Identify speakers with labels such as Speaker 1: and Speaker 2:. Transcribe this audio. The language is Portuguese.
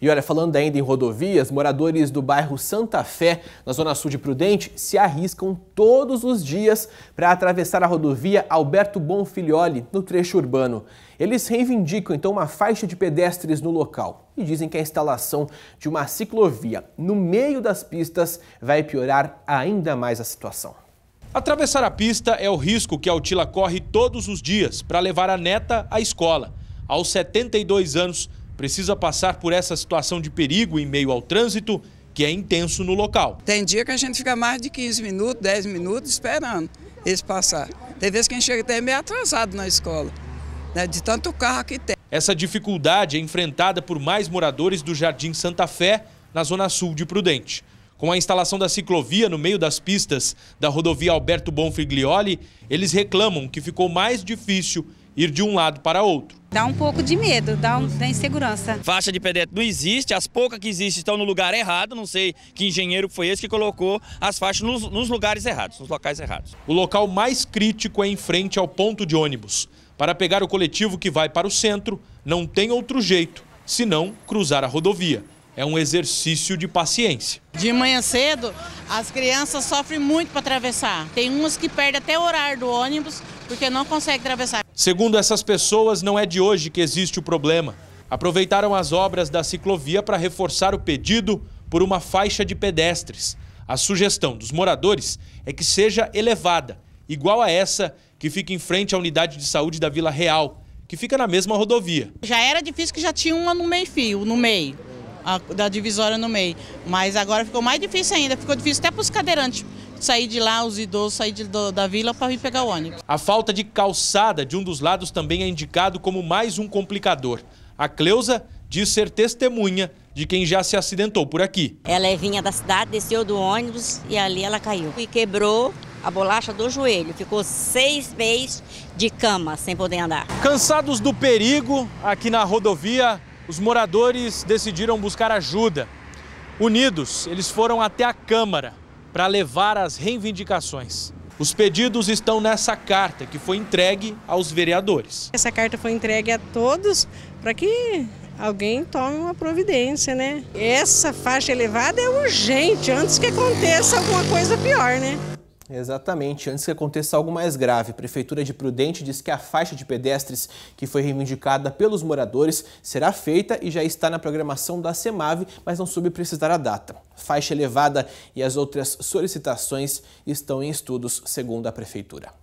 Speaker 1: E olha, falando ainda em rodovias, moradores do bairro Santa Fé, na zona sul de Prudente, se arriscam todos os dias para atravessar a rodovia Alberto Bonfilioli no trecho urbano. Eles reivindicam então uma faixa de pedestres no local e dizem que a instalação de uma ciclovia no meio das pistas vai piorar ainda mais a situação.
Speaker 2: Atravessar a pista é o risco que a Utila corre todos os dias para levar a neta à escola. Aos 72 anos, precisa passar por essa situação de perigo em meio ao trânsito que é intenso no local. Tem dia que a gente fica mais de 15
Speaker 3: minutos, 10 minutos esperando eles passar. Tem vezes que a gente chega até meio atrasado na escola, né, de tanto carro que tem.
Speaker 2: Essa dificuldade é enfrentada por mais moradores do Jardim Santa Fé, na zona sul de Prudente. Com a instalação da ciclovia no meio das pistas da rodovia Alberto Bonfiglioli, eles reclamam que ficou mais difícil ir de um lado para outro.
Speaker 3: Dá um pouco de medo, dá um, insegurança.
Speaker 2: Faixa de pedestre não existe, as poucas que existem estão no lugar errado, não sei que engenheiro foi esse que colocou as faixas nos, nos lugares errados, nos locais errados. O local mais crítico é em frente ao ponto de ônibus. Para pegar o coletivo que vai para o centro, não tem outro jeito, senão cruzar a rodovia é um exercício de paciência.
Speaker 3: De manhã cedo, as crianças sofrem muito para atravessar. Tem umas que perdem até o horário do ônibus porque não conseguem atravessar.
Speaker 2: Segundo essas pessoas, não é de hoje que existe o problema. Aproveitaram as obras da ciclovia para reforçar o pedido por uma faixa de pedestres. A sugestão dos moradores é que seja elevada, igual a essa que fica em frente à unidade de saúde da Vila Real, que fica na mesma rodovia.
Speaker 3: Já era difícil que já tinha uma no meio-fio, no meio a, da divisória no meio. Mas agora ficou mais difícil ainda, ficou difícil até para os cadeirantes sair de lá, os idosos sair de, do, da vila para vir pegar o ônibus. A falta de calçada de um dos
Speaker 2: lados também é indicado como mais um complicador. A Cleusa diz ser testemunha de quem já se acidentou por aqui.
Speaker 3: Ela é vinha da cidade, desceu do ônibus e ali ela caiu. E quebrou a bolacha do joelho. Ficou seis meses de cama sem poder andar.
Speaker 2: Cansados do perigo, aqui na rodovia, os moradores decidiram buscar ajuda. Unidos, eles foram até a Câmara para levar as reivindicações. Os pedidos estão nessa carta que foi entregue aos
Speaker 3: vereadores. Essa carta foi entregue a todos para que alguém tome uma providência, né? Essa faixa elevada é urgente, antes que aconteça alguma coisa pior, né?
Speaker 1: Exatamente. Antes que aconteça algo mais grave, a Prefeitura de Prudente diz que a faixa de pedestres que foi reivindicada pelos moradores será feita e já está na programação da SEMAV, mas não soube precisar a data. Faixa elevada e as outras solicitações estão em estudos, segundo a Prefeitura.